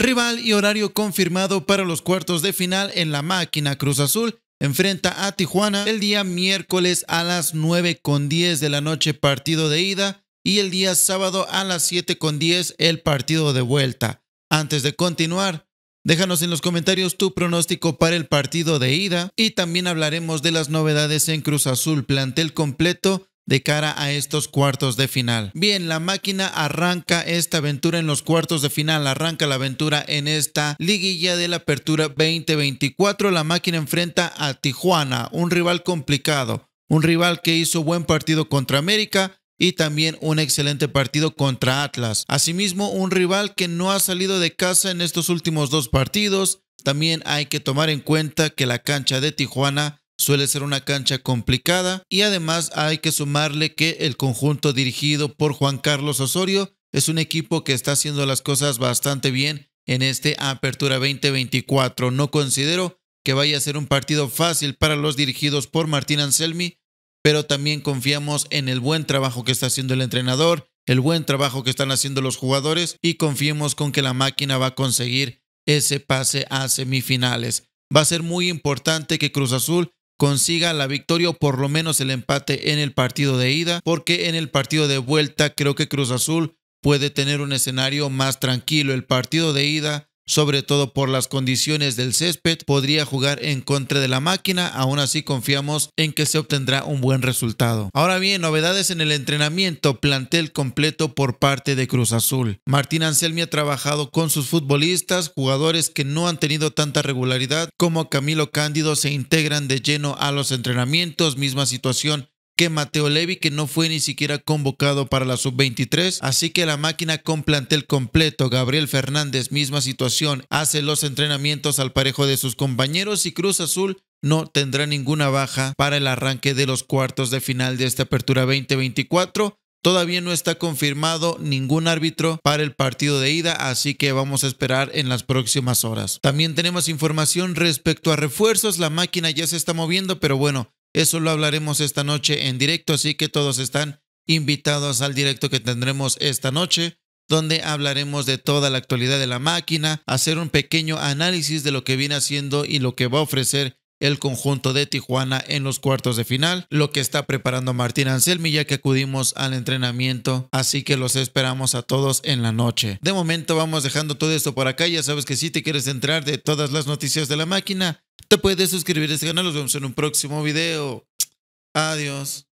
Rival y horario confirmado para los cuartos de final en la máquina Cruz Azul. Enfrenta a Tijuana el día miércoles a las CON 9.10 de la noche partido de ida y el día sábado a las CON 7.10 el partido de vuelta. Antes de continuar, déjanos en los comentarios tu pronóstico para el partido de ida y también hablaremos de las novedades en Cruz Azul, plantel completo de cara a estos cuartos de final. Bien, la máquina arranca esta aventura en los cuartos de final, arranca la aventura en esta liguilla de la apertura 2024. La máquina enfrenta a Tijuana, un rival complicado, un rival que hizo buen partido contra América, y también un excelente partido contra Atlas. Asimismo, un rival que no ha salido de casa en estos últimos dos partidos. También hay que tomar en cuenta que la cancha de Tijuana suele ser una cancha complicada y además hay que sumarle que el conjunto dirigido por Juan Carlos Osorio es un equipo que está haciendo las cosas bastante bien en este Apertura 2024. No considero que vaya a ser un partido fácil para los dirigidos por Martín Anselmi, pero también confiamos en el buen trabajo que está haciendo el entrenador, el buen trabajo que están haciendo los jugadores y confiemos con que la máquina va a conseguir ese pase a semifinales. Va a ser muy importante que Cruz Azul consiga la victoria o por lo menos el empate en el partido de ida, porque en el partido de vuelta creo que Cruz Azul puede tener un escenario más tranquilo. El partido de ida sobre todo por las condiciones del césped, podría jugar en contra de la máquina, aún así confiamos en que se obtendrá un buen resultado. Ahora bien, novedades en el entrenamiento, plantel completo por parte de Cruz Azul. Martín Anselmi ha trabajado con sus futbolistas, jugadores que no han tenido tanta regularidad como Camilo Cándido se integran de lleno a los entrenamientos, misma situación que Mateo Levi, que no fue ni siquiera convocado para la sub-23. Así que la máquina con plantel completo, Gabriel Fernández, misma situación, hace los entrenamientos al parejo de sus compañeros y Cruz Azul no tendrá ninguna baja para el arranque de los cuartos de final de esta apertura 2024. Todavía no está confirmado ningún árbitro para el partido de ida, así que vamos a esperar en las próximas horas. También tenemos información respecto a refuerzos, la máquina ya se está moviendo, pero bueno, eso lo hablaremos esta noche en directo, así que todos están invitados al directo que tendremos esta noche, donde hablaremos de toda la actualidad de la máquina, hacer un pequeño análisis de lo que viene haciendo y lo que va a ofrecer el conjunto de Tijuana en los cuartos de final, lo que está preparando Martín Anselmi ya que acudimos al entrenamiento, así que los esperamos a todos en la noche. De momento vamos dejando todo esto por acá, ya sabes que si te quieres entrar de todas las noticias de la máquina, te puedes suscribir a este canal, nos vemos en un próximo video. Adiós.